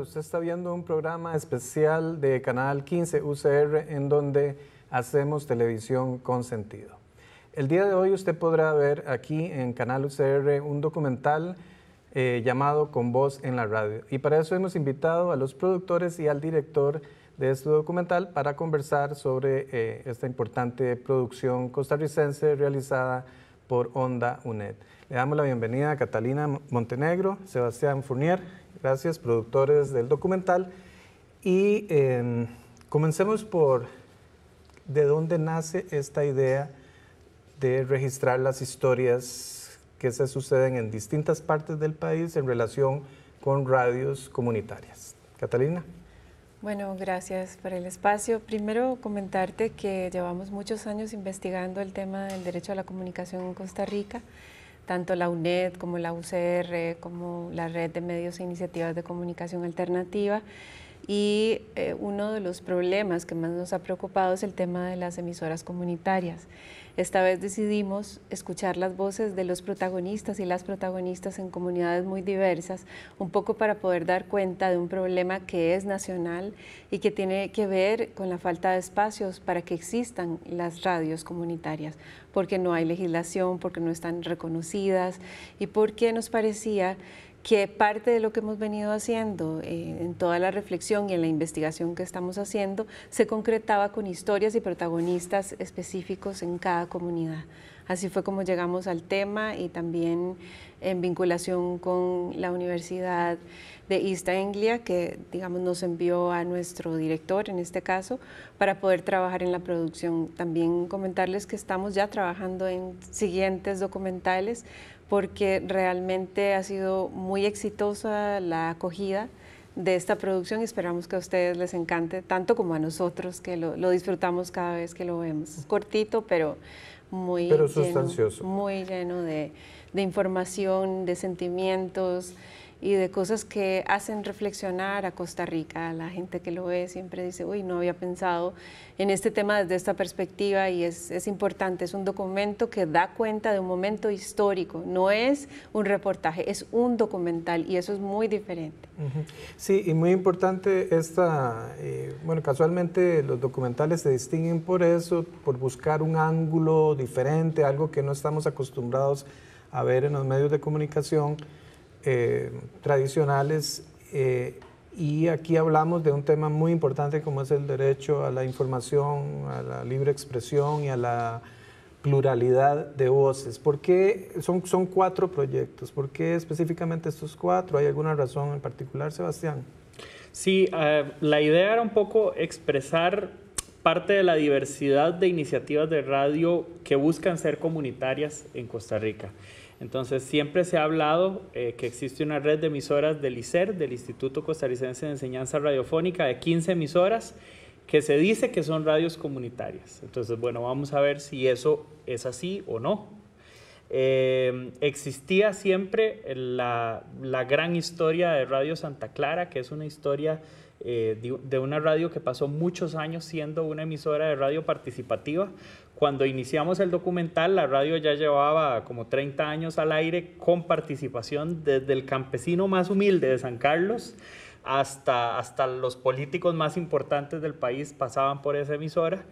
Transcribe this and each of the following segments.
Usted está viendo un programa especial de Canal 15 UCR en donde hacemos televisión con sentido. El día de hoy usted podrá ver aquí en Canal UCR un documental eh, llamado Con Voz en la Radio. Y para eso hemos invitado a los productores y al director de este documental para conversar sobre eh, esta importante producción costarricense realizada por Onda UNED. Le damos la bienvenida a Catalina Montenegro, Sebastián Fournier Gracias, productores del documental. Y em, comencemos por de dónde nace esta idea de registrar las historias que se suceden en distintas partes del país en relación con radios comunitarias. Catalina. Bueno, gracias por el espacio. Primero comentarte que llevamos muchos años investigando el tema del derecho a la comunicación en Costa Rica tanto la UNED como la UCR, como la Red de Medios e Iniciativas de Comunicación Alternativa. Y eh, uno de los problemas que más nos ha preocupado es el tema de las emisoras comunitarias. Esta vez decidimos escuchar las voces de los protagonistas y las protagonistas en comunidades muy diversas, un poco para poder dar cuenta de un problema que es nacional y que tiene que ver con la falta de espacios para que existan las radios comunitarias, porque no hay legislación, porque no están reconocidas y porque nos parecía que parte de lo que hemos venido haciendo eh, en toda la reflexión y en la investigación que estamos haciendo se concretaba con historias y protagonistas específicos en cada comunidad. Así fue como llegamos al tema y también en vinculación con la Universidad de East Anglia, que digamos nos envió a nuestro director en este caso para poder trabajar en la producción. También comentarles que estamos ya trabajando en siguientes documentales porque realmente ha sido muy exitosa la acogida de esta producción y esperamos que a ustedes les encante, tanto como a nosotros, que lo, disfrutamos cada vez que lo vemos. Es cortito, pero muy Lleno, muy lleno de información, de sentimientos y de cosas que hacen reflexionar a Costa Rica. La gente que lo ve siempre dice, uy, no había pensado en este tema desde esta perspectiva y es, es importante, es un documento que da cuenta de un momento histórico, no es un reportaje, es un documental y eso es muy diferente. Sí, y muy importante esta, eh, bueno, casualmente los documentales se distinguen por eso, por buscar un ángulo diferente, algo que no estamos acostumbrados a ver en los medios de comunicación. Eh, tradicionales. Eh, y aquí hablamos de un tema muy importante como es el derecho a la información, a la libre expresión y a la pluralidad de voces. ¿Por qué son, son cuatro proyectos? ¿Por qué específicamente estos cuatro? ¿Hay alguna razón en particular, Sebastián? Sí, eh, la idea era un poco expresar parte de la diversidad de iniciativas de radio que buscan ser comunitarias en Costa Rica. Entonces, siempre se ha hablado eh, que existe una red de emisoras del ICER, del Instituto Costarricense de Enseñanza Radiofónica, de 15 emisoras que se dice que son radios comunitarias. Entonces, bueno, vamos a ver si eso es así o no. Eh, existía siempre la, la gran historia de Radio Santa Clara, que es una historia eh, de, una radio que pasó muchos años siendo una emisora de radio participativa. Cuando iniciamos el documental, la radio ya llevaba como 30 años al aire con participación desde el campesino más humilde de San Carlos hasta, hasta los políticos más importantes del país pasaban por esa emisora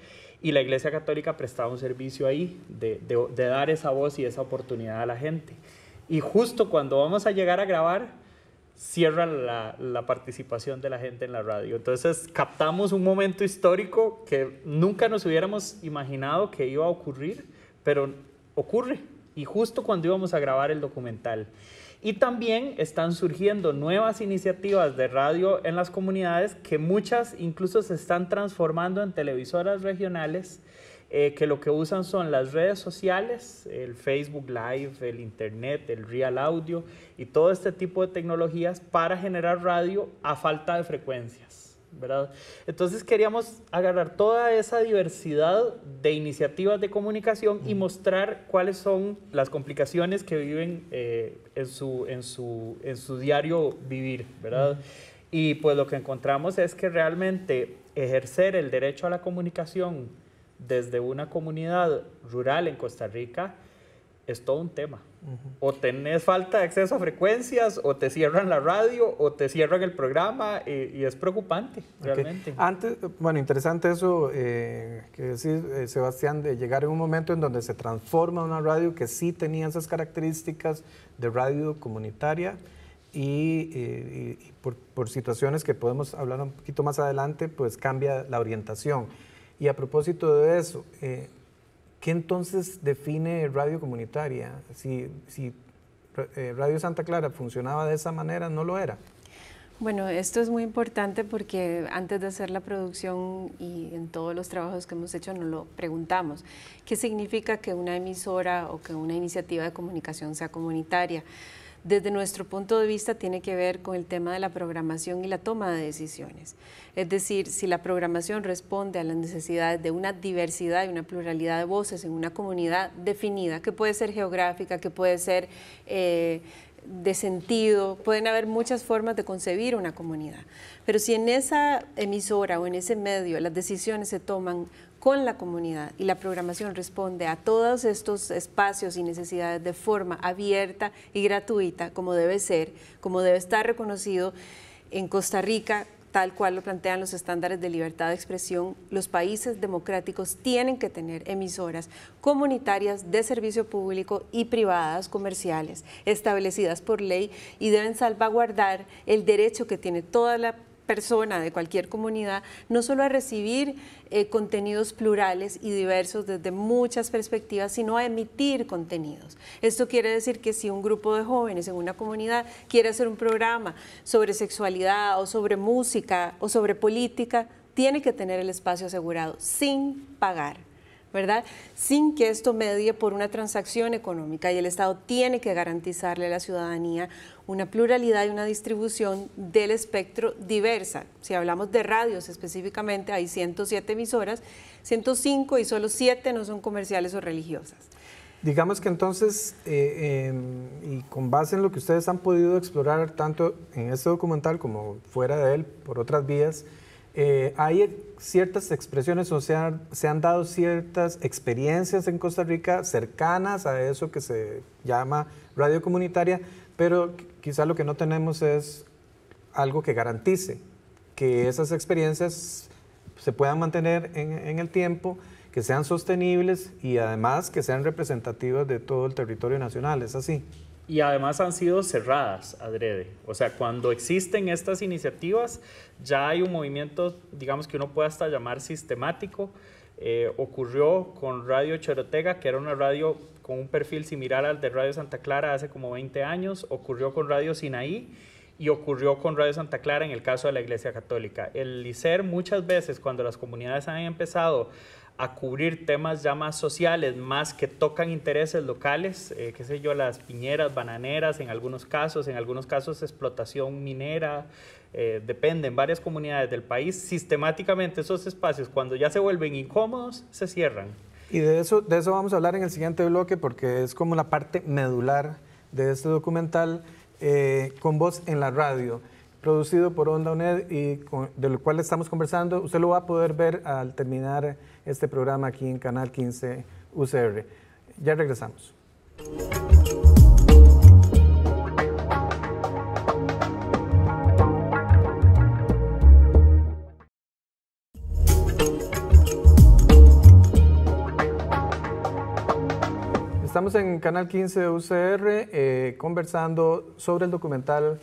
y la Iglesia Católica prestaba un servicio ahí de dar esa voz y esa oportunidad a la gente. Y justo cuando vamos a llegar a grabar, cierra la, la, participación de la gente en la radio. Entonces captamos un momento histórico que nunca nos hubiéramos imaginado que iba a ocurrir, pero ocurre. Y justo cuando íbamos a grabar el documental. Y también están surgiendo nuevas iniciativas de radio en las comunidades que muchas incluso se están transformando en televisoras regionales eh, que lo que usan son las redes sociales, el Facebook Live, el Internet, el Real Audio y todo este tipo de tecnologías para generar radio a falta de frecuencias. ¿verdad? Entonces queríamos agarrar toda esa diversidad de iniciativas de comunicación y mostrar cuáles son las complicaciones que viven eh, en, su, en, su, en su diario vivir. ¿verdad? Y pues lo que encontramos es que realmente ejercer el derecho a la comunicación desde una comunidad rural en Costa Rica es todo un tema. O tenés falta de acceso a frecuencias, o te cierran la radio, o te cierran el programa, y, es preocupante, realmente. Antes, bueno, interesante eso eh, que decís, eh, Sebastián, de llegar en un momento en donde se transforma una radio que sí tenía esas características de radio comunitaria. Y, eh, por situaciones que podemos hablar un poquito más adelante, pues cambia la orientación. Y a propósito de eso, eh, ¿qué entonces define radio comunitaria? Si, eh, Radio Santa Clara funcionaba de esa manera, ¿no lo era? Bueno, esto es muy importante porque antes de hacer la producción y en todos los trabajos que hemos hecho nos lo preguntamos. ¿Qué significa que una emisora o que una iniciativa de comunicación sea comunitaria? desde nuestro punto de vista tiene que ver con el tema de la programación y la toma de decisiones. Es decir, si la programación responde a las necesidades de una diversidad y una pluralidad de voces en una comunidad definida, que puede ser geográfica, que puede ser... Eh, de sentido, pueden haber muchas formas de concebir una comunidad. Pero si en esa emisora o en ese medio las decisiones se toman con la comunidad y la programación responde a todos estos espacios y necesidades de forma abierta y gratuita, como debe ser, como debe estar reconocido en Costa Rica, tal cual lo plantean los estándares de libertad de expresión, los países democráticos tienen que tener emisoras comunitarias de servicio público y privadas comerciales establecidas por ley y deben salvaguardar el derecho que tiene toda la persona de cualquier comunidad, no solo a recibir eh, contenidos plurales y diversos desde muchas perspectivas, sino a emitir contenidos. Esto quiere decir que si un grupo de jóvenes en una comunidad quiere hacer un programa sobre sexualidad o sobre música o sobre política, tiene que tener el espacio asegurado sin pagar. Sin que esto medie por una transacción económica y el Estado tiene que garantizarle a la ciudadanía una pluralidad y una distribución del espectro diversa. Si hablamos de radios específicamente, hay 107 emisoras, 105 y solo 7 no son comerciales o religiosas. Digamos que entonces, eh, em, y con base en lo que ustedes han podido explorar tanto en este documental como fuera de él, por otras vías, eh, hay ciertas expresiones o se han, se han dado ciertas experiencias en Costa Rica cercanas a eso que se llama radio comunitaria, pero quizá lo que no tenemos es algo que garantice que esas experiencias se puedan mantener en, en el tiempo, que sean sostenibles y además que sean representativas de todo el territorio nacional. ¿Es así? y además han sido cerradas adrede. O sea, cuando existen estas iniciativas, ya hay un movimiento, digamos que uno puede hasta llamar sistemático. Eh, ocurrió con Radio Chorotega, que era una radio con un perfil similar al de Radio Santa Clara hace como 20 años, ocurrió con Radio Sinaí y ocurrió con Radio Santa Clara en el caso de la Iglesia Católica. El LICER muchas veces cuando las comunidades han empezado a cubrir temas ya más sociales, más que tocan intereses locales, eh, qué sé yo, las piñeras, bananeras, en algunos casos, en algunos casos explotación minera, eh, varias comunidades del país, sistemáticamente esos espacios, cuando ya se vuelven incómodos, se cierran. Y de eso, de eso vamos a hablar en el siguiente bloque porque es como la parte medular de este documental eh, con voz en la radio producido por Onda UNED y con, de lo cual estamos conversando. Usted lo va a poder ver al terminar este programa aquí en Canal 15 UCR. Ya regresamos. Estamos en Canal 15 UCR eh, conversando sobre el documental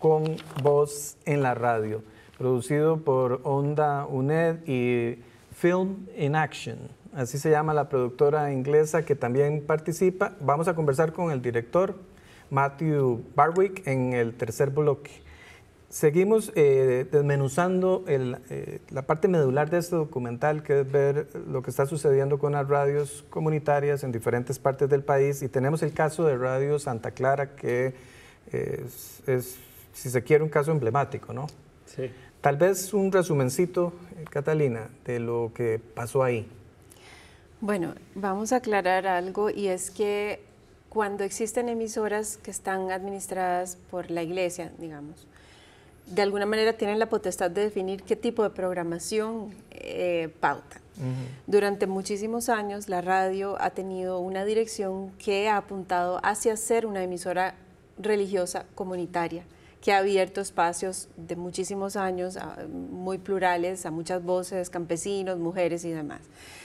Con Voz en la Radio, producido por Onda UNED y Film in Action, así se llama la productora inglesa que también participa. Vamos a conversar con el director Matthew Barwick en el tercer bloque. Seguimos eh, desmenuzando eh, la parte medular de este documental, que es ver lo que está sucediendo con las radios comunitarias en diferentes partes del país. Y tenemos el caso de Radio Santa Clara, que es, es si se quiere, un caso emblemático, ¿no? Sí. Tal vez un resumencito, eh, Catalina, de lo que pasó ahí. Bueno, vamos a aclarar algo y es que cuando existen emisoras que están administradas por la iglesia, digamos, de alguna manera tienen la potestad de definir qué tipo de programación eh, pauta. Durante muchísimos años la radio ha tenido una dirección que ha apuntado hacia ser una emisora religiosa comunitaria que ha abierto espacios de muchísimos años, muy plurales, a muchas voces, campesinos, mujeres y demás.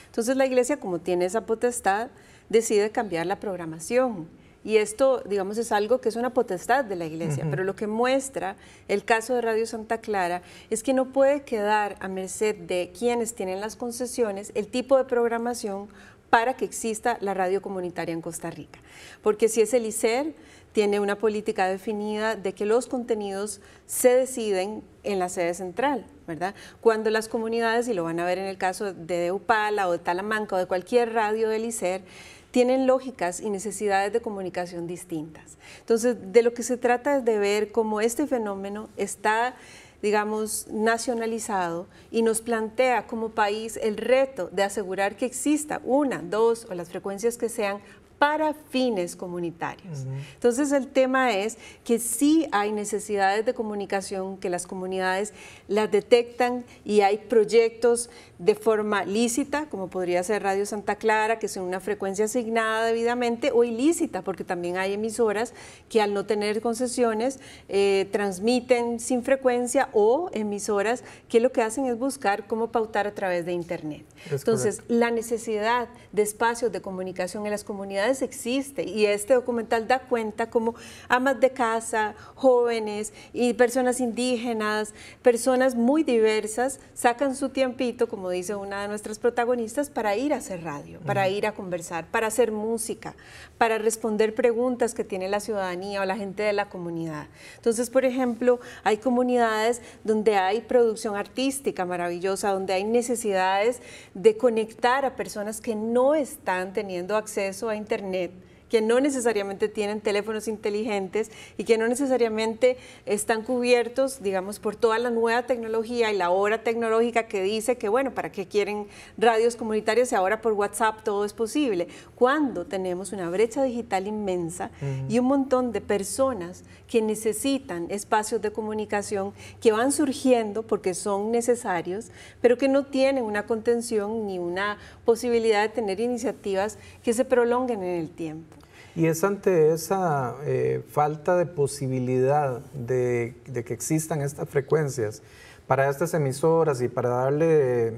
Entonces la iglesia, como tiene esa potestad, decide cambiar la programación. Y esto, digamos, es algo que es una potestad de la iglesia, pero lo que muestra el caso de Radio Santa Clara es que no puede quedar a merced de quienes tienen las concesiones el tipo de programación para que exista la radio comunitaria en Costa Rica. Porque si es el ICER, tiene una política definida de que los contenidos se deciden en la sede central, ¿verdad? Cuando las comunidades, y lo van a ver en el caso de upala o de Talamanca o de cualquier radio del ICER, tienen lógicas y necesidades de comunicación distintas. Entonces, de lo que se trata es de ver cómo este fenómeno está digamos, nacionalizado y nos plantea como país el reto de asegurar que exista una, dos o las frecuencias que sean para fines comunitarios. Entonces el tema es que sí hay necesidades de comunicación, que las comunidades las detectan y hay proyectos de forma lícita, como podría ser Radio Santa Clara, que son una frecuencia asignada debidamente, o ilícita, porque también hay emisoras que al no tener concesiones eh, transmiten sin frecuencia o emisoras que lo que hacen es buscar cómo pautar a través de Internet. Entonces la necesidad de espacios de comunicación en las comunidades existe y este documental da cuenta como amas de casa, jóvenes y personas indígenas, personas muy diversas sacan su tiempito, como dice una de nuestras protagonistas, para ir a hacer radio, para ir a conversar, para hacer música, para responder preguntas que tiene la ciudadanía o la gente de la comunidad. Entonces, por ejemplo, hay comunidades donde hay producción artística maravillosa, donde hay necesidades de conectar a personas que no están teniendo acceso a internet Internet que no necesariamente tienen teléfonos inteligentes y que no necesariamente están cubiertos, digamos, por toda la nueva tecnología y la hora tecnológica que dice que, bueno, ¿para qué quieren radios comunitarias si ahora por WhatsApp todo es posible? Cuando tenemos una brecha digital inmensa y un montón de personas que necesitan espacios de comunicación que van surgiendo porque son necesarios, pero que no tienen una contención ni una posibilidad de tener iniciativas que se prolonguen en el tiempo. Y es ante esa eh, falta de posibilidad de, que existan estas frecuencias para estas emisoras y para darle eh,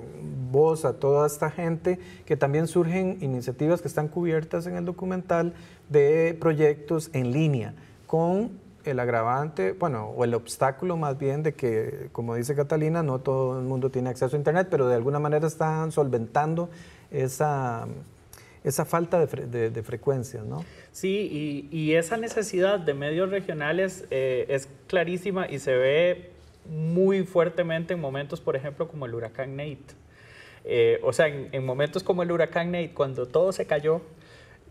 voz a toda esta gente que también surgen iniciativas que están cubiertas en el documental de proyectos en línea con el agravante, bueno, o el obstáculo más bien de que, como dice Catalina, no todo el mundo tiene acceso a Internet, pero de alguna manera están solventando esa esa falta de, frecuencia, ¿no? Sí, y, esa necesidad de medios regionales eh, es clarísima y se ve muy fuertemente en momentos, por ejemplo, como el huracán Nate. Eh, o sea, en, momentos como el huracán Nate, cuando todo se cayó,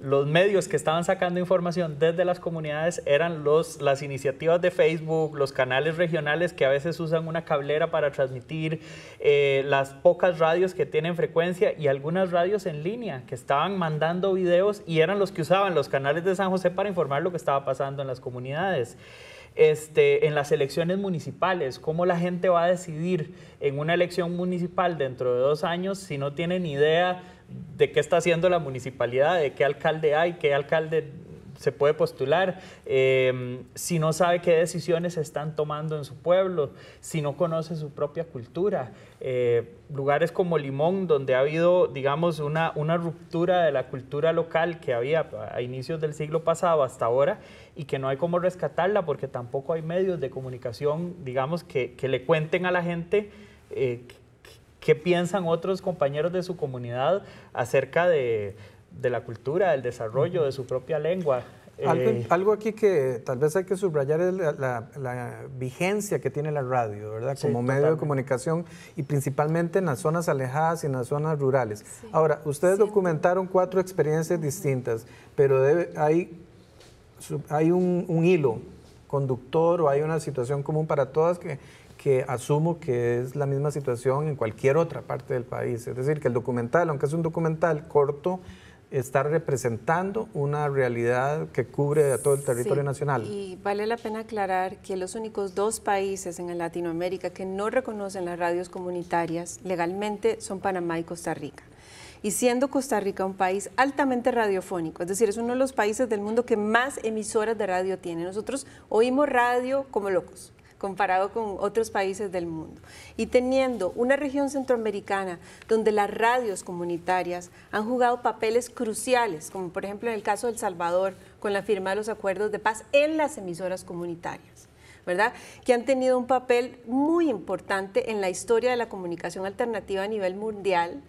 los medios que estaban sacando información desde las comunidades eran los, las iniciativas de Facebook, los canales regionales que a veces usan una cablera para transmitir, eh, las pocas radios que tienen frecuencia y algunas radios en línea que estaban mandando videos y eran los que usaban los canales de San José para informar lo que estaba pasando en las comunidades. Este, en las elecciones municipales, cómo la gente va a decidir en una elección municipal dentro de dos años si no tienen idea de qué está haciendo la municipalidad, de qué alcalde hay, qué alcalde se puede postular, em, si no sabe qué decisiones se están tomando en su pueblo, si no conoce su propia cultura. Eh, lugares como Limón, donde ha habido, digamos, una, una ruptura de la cultura local que había a inicios del siglo pasado hasta ahora y que no hay cómo rescatarla porque tampoco hay medios de comunicación, digamos, que, le cuenten a la gente. Eh, ¿Qué piensan otros compañeros de su comunidad acerca de, la cultura, del desarrollo de su propia lengua? Algo, eh, aquí que tal vez hay que subrayar es la, vigencia que tiene la radio, ¿verdad? Como medio de comunicación y principalmente en las zonas alejadas y en las zonas rurales. Ahora, ustedes documentaron cuatro experiencias distintas, pero hay, un, un hilo conductor o hay una situación común para todas que que asumo que es la misma situación en cualquier otra parte del país. Es decir, que el documental, aunque es un documental corto, está representando una realidad que cubre a todo el territorio nacional. Y vale la pena aclarar que los únicos dos países en Latinoamérica que no reconocen las radios comunitarias legalmente son Panamá y Costa Rica y siendo Costa Rica un país altamente radiofónico, es decir, es uno de los países del mundo que más emisoras de radio tiene. Nosotros oímos radio como locos comparado con otros países del mundo. Y teniendo una región centroamericana donde las radios comunitarias han jugado papeles cruciales, como por ejemplo en el caso de El Salvador, con la firma de los acuerdos de paz en las emisoras comunitarias. ¿verdad? Que han tenido un papel muy importante en la historia de la comunicación alternativa a nivel mundial,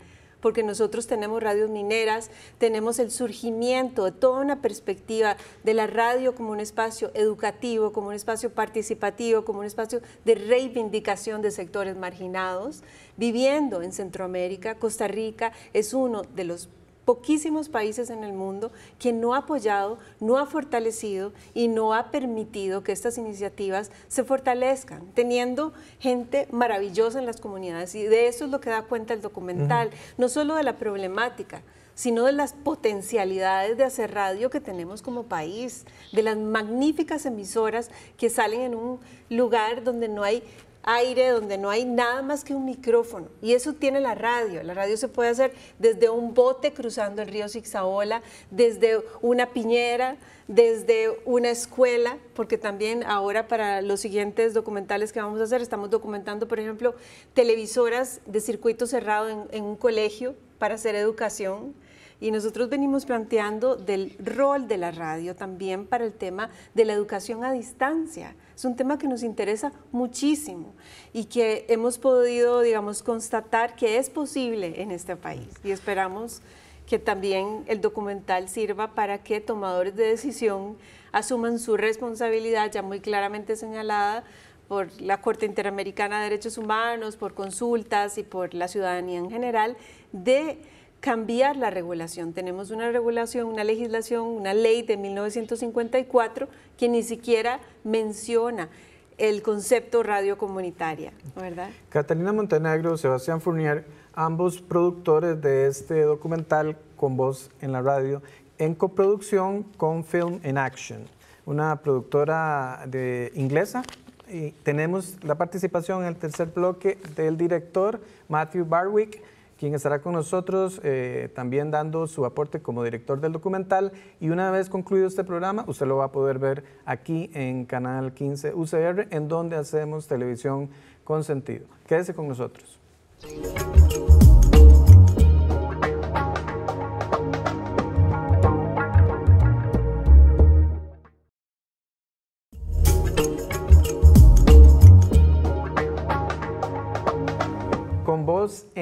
porque nosotros tenemos radios mineras, tenemos el surgimiento de toda una perspectiva de la radio como un espacio educativo, como un espacio participativo, como un espacio de reivindicación de sectores marginados, viviendo en Centroamérica. Costa Rica es uno de los poquísimos países en el mundo que no ha apoyado, no ha fortalecido y no ha permitido que estas iniciativas se fortalezcan, teniendo gente maravillosa en las comunidades. Y de eso es lo que da cuenta el documental, no solo de la problemática, sino de las potencialidades de hacer radio que tenemos como país, de las magníficas emisoras que salen en un lugar donde no hay aire donde no hay nada más que un micrófono. Y eso tiene la radio. La radio se puede hacer desde un bote cruzando el río Zigzaola, desde una piñera, desde una escuela, porque también ahora para los siguientes documentales que vamos a hacer, estamos documentando, por ejemplo, televisoras de circuito cerrado en un colegio para hacer educación y nosotros venimos planteando del rol de la radio también para el tema de la educación a distancia. Es un tema que nos interesa muchísimo y que hemos podido, digamos, constatar que es posible en este país y esperamos que también el documental sirva para que tomadores de decisión asuman su responsabilidad ya muy claramente señalada por la Corte Interamericana de Derechos Humanos, por consultas y por la ciudadanía en general, de cambiar la regulación. Tenemos una regulación, una legislación, una ley de 1954 que ni siquiera menciona el concepto radio comunitaria, ¿verdad? Catalina Montenegro, Sebastián Fournier, ambos productores de este documental con voz en la radio, en coproducción con Film in Action, una productora de inglesa. Y tenemos la participación en el tercer bloque del director Matthew Barwick, quien estará con nosotros eh, también dando su aporte como director del documental. Y una vez concluido este programa, usted lo va a poder ver aquí en Canal 15 UCR, en donde hacemos televisión con sentido. Quédese con nosotros.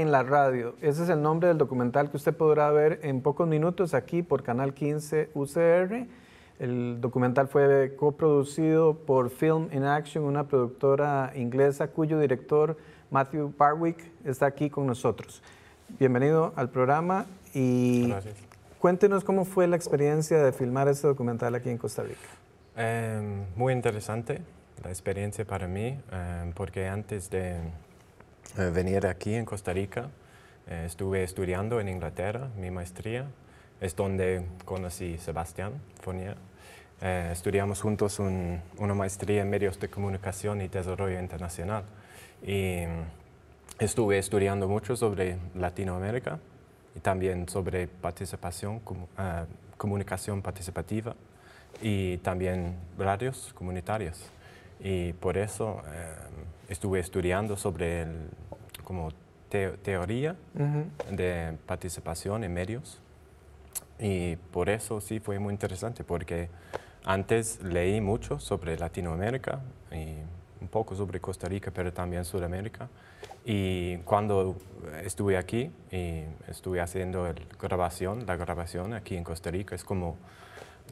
en la radio. Ese es el nombre del documental que usted podrá ver en pocos minutos aquí por Canal 15 UCR. El documental fue coproducido por Film in Action, una productora inglesa cuyo director Matthew Barwick está aquí con nosotros. Bienvenido al programa y cuéntenos cómo fue la experiencia de filmar este documental aquí en Costa Rica. Em, muy interesante la experiencia para mí, em, porque antes de eh, venir aquí en Costa Rica. Eh, estuve estudiando en Inglaterra mi maestría. Es donde conocí a Sebastián Fournier. Eh, estudiamos juntos una maestría en medios de comunicación y desarrollo internacional. Y mm, estuve estudiando mucho sobre Latinoamérica y también sobre participación, comunicación participativa y también radios comunitarios. Y por eso... Em, estuve estudiando sobre el, como teoría de participación en medios. Y por eso sí fue muy interesante, porque antes leí mucho sobre Latinoamérica y un poco sobre Costa Rica, pero también Sudamérica. Y cuando estuve aquí y estuve haciendo grabación, la grabación aquí en Costa Rica, es como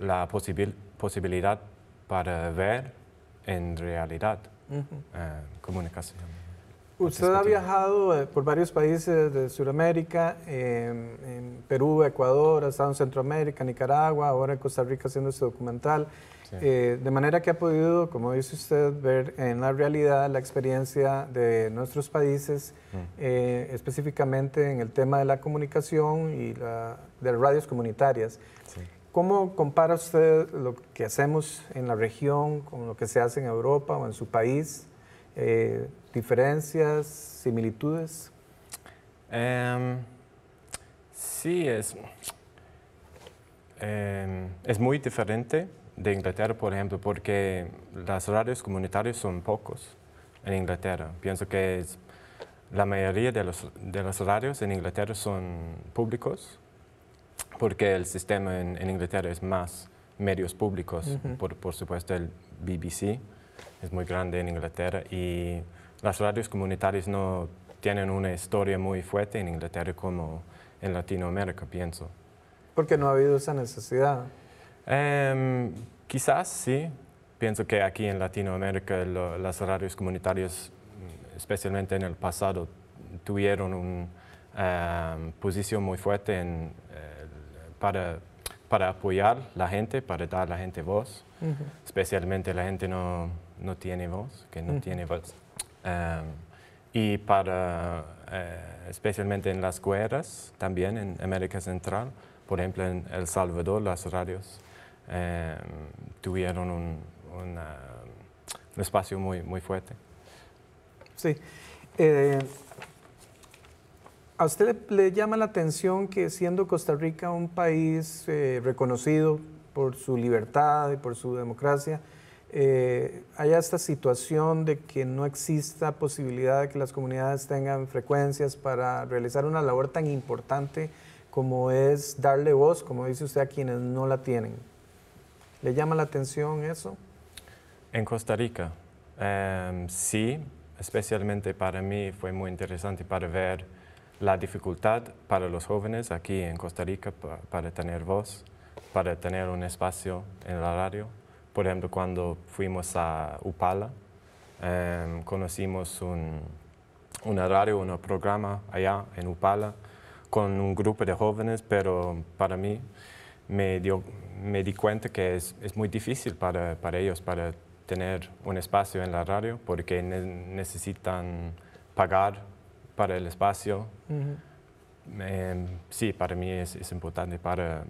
la posibilidad para ver en realidad Ah, comunicación. Usted ha viajado eh, por varios países de Sudamérica, em, en Perú, Ecuador, ha estado en Centroamérica, Nicaragua, ahora en Costa Rica haciendo este documental. Eh, de manera que ha podido, como dice usted, ver en la realidad la experiencia de nuestros países, mm. eh, específicamente en el tema de la comunicación y la, de las radios comunitarias. Sí. ¿Cómo compara usted lo que hacemos en la región con lo que se hace en Europa o en su país? Eh, ¿Diferencias, similitudes? Em, sí, em, es, muy diferente de Inglaterra, por ejemplo, porque los radios comunitarios son pocos en Inglaterra. Pienso que la mayoría de los, de los horarios en Inglaterra son públicos porque el sistema en, Inglaterra es más medios públicos, por, supuesto el BBC es muy grande en Inglaterra y las radios comunitarias no tienen una historia muy fuerte en Inglaterra como en Latinoamérica, pienso. Porque no ha habido esa necesidad. Em, quizás sí. Pienso que aquí en Latinoamérica las radios comunitarias, mm, especialmente en el pasado, tuvieron una em, posición muy fuerte en eh, para, apoyar a la gente, para dar a la gente voz, especialmente la gente no, tiene voz, que no tiene voz. Em, y para, eh, especialmente en las guerras, también en América Central, por ejemplo en El Salvador, las radios em, tuvieron un, espacio muy, fuerte. Sí. Eh, ¿A usted le, llama la atención que siendo Costa Rica un país eh, reconocido por su libertad y por su democracia, eh, haya esta situación de que no exista posibilidad de que las comunidades tengan frecuencias para realizar una labor tan importante como es darle voz, como dice usted, a quienes no la tienen? ¿Le llama la atención eso? En Costa Rica, em, sí, especialmente para mí fue muy interesante para ver la dificultad para los jóvenes aquí en Costa Rica para, tener voz, para tener un espacio en la radio. Por ejemplo, cuando fuimos a Upala, em, conocimos un, una radio, un programa allá en Upala con un grupo de jóvenes, pero para mí me, dio, me di cuenta que es, muy difícil para, ellos, para tener un espacio en la radio, porque necesitan pagar para el espacio. Em, sí, para mí es, importante para,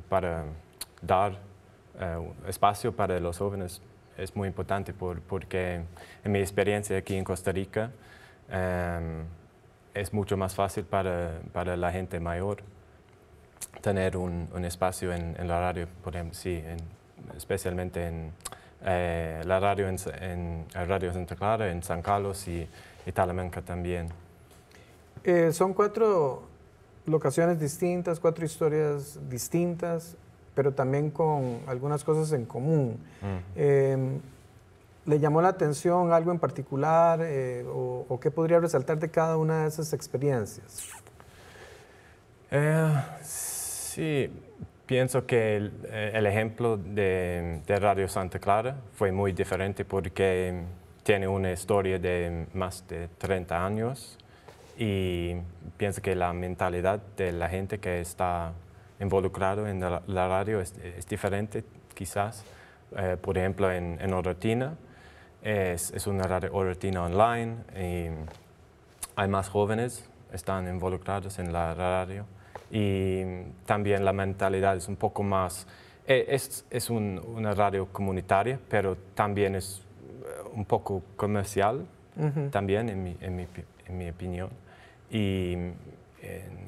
dar eh, espacio para los jóvenes. Es muy importante porque en mi experiencia aquí en Costa Rica em, es mucho más fácil para, la gente mayor tener un, espacio en, la radio, em, especialmente en eh, la radio en, Radio Santa Clara, en San Carlos y, y Talamanca también. Eh, son cuatro locaciones distintas, cuatro historias distintas, pero también con algunas cosas en común. Em, ¿Le llamó la atención algo en particular eh, o, qué podría resaltar de cada una de esas experiencias? Eh, sí, pienso que el, ejemplo de, de, Radio Santa Clara fue muy diferente porque tiene una historia de más de 30 años y pienso que la mentalidad de la gente que está involucrado en la, radio es, diferente, quizás. Eh, por ejemplo, en, en Orotina, es, una radio Orotina online y hay más jóvenes están involucrados en la radio y también la mentalidad es un poco más, e, es, una radio comunitaria, pero también es eh, un poco comercial, también en mi opinión y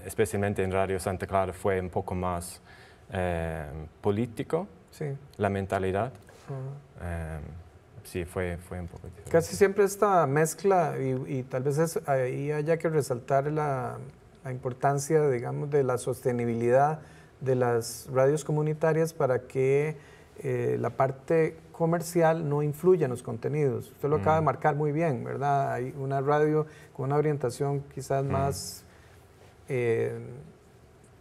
especialmente en Radio Santa Clara fue un poco más eh, político, la mentalidad. Eh, sí, fue, fue un poco Casi siempre esta mezcla, y, tal vez ahí haya que resaltar la, la, importancia, digamos, de la sostenibilidad de las radios comunitarias para que eh, la parte comercial no influye en los contenidos. Usted lo acaba de mm. marcar muy bien, ¿verdad? Hay una radio con una orientación quizás mm. más, eh,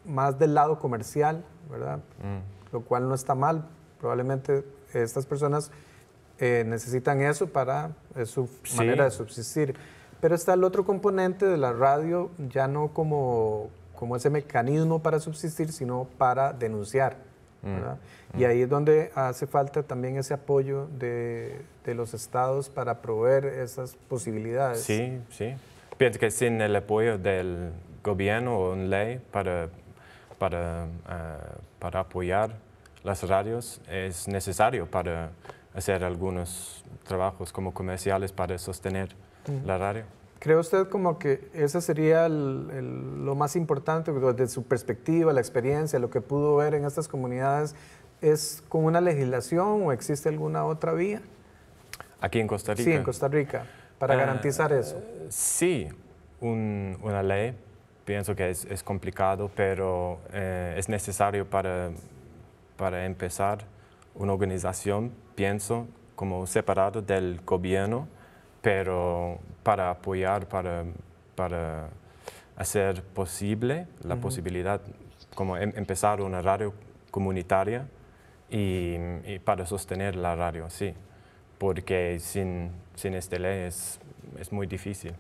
más del lado comercial, ¿verdad? Mm. Lo cual no está mal. Probablemente estas personas eh, necesitan eso para su manera de subsistir. Pero está el otro componente de la radio, ya no como, como ese mecanismo para subsistir, sino para denunciar. Mm. Mm. Y ahí es donde hace falta también ese apoyo de, los estados para proveer esas posibilidades. Sí, sí. Pienso que sin el apoyo del gobierno o en ley para, ah, apoyar las radios es necesario para hacer algunos trabajos como comerciales para sostener mm. la radio. ¿Cree usted como que ese sería lo más importante desde su perspectiva, la experiencia, lo que pudo ver en estas comunidades? ¿Es con una legislación o existe alguna otra vía? Aquí en Costa Rica. Sí, en Costa Rica, para ah, garantizar eso. Sí, una ley. Pienso que es, complicado, pero eh, es necesario para, para empezar una organización, pienso, como separado del gobierno, pero para apoyar, para, para hacer posible la posibilidad, como em, empezar una radio comunitaria y, para sostener la radio, sí, porque sin, sin esta ley es, muy difícil.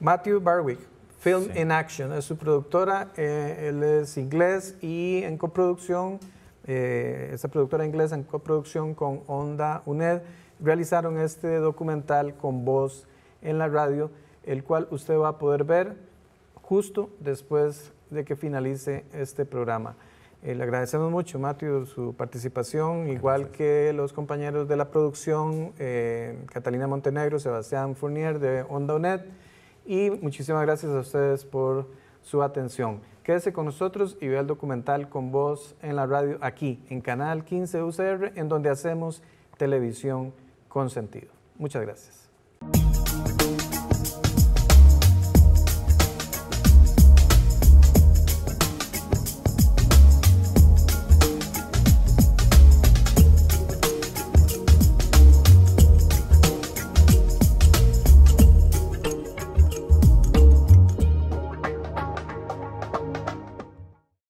Matthew Barwick, Film in Action, es su productora, eh, él es inglés y en coproducción, eh, esa productora inglesa en coproducción con Onda UNED, realizaron este documental con voz en la radio, el cual usted va a poder ver justo después de que finalice este programa. Eh, le agradecemos mucho, Matthew, su participación, igual que los compañeros de la producción, eh, Catalina Montenegro, Sebastián Fournier de Onda Onet, y muchísimas gracias a ustedes por su atención. Quédese con nosotros y vea el documental con voz en la radio aquí, en Canal 15 UCR, en donde hacemos televisión con sentido. Muchas gracias.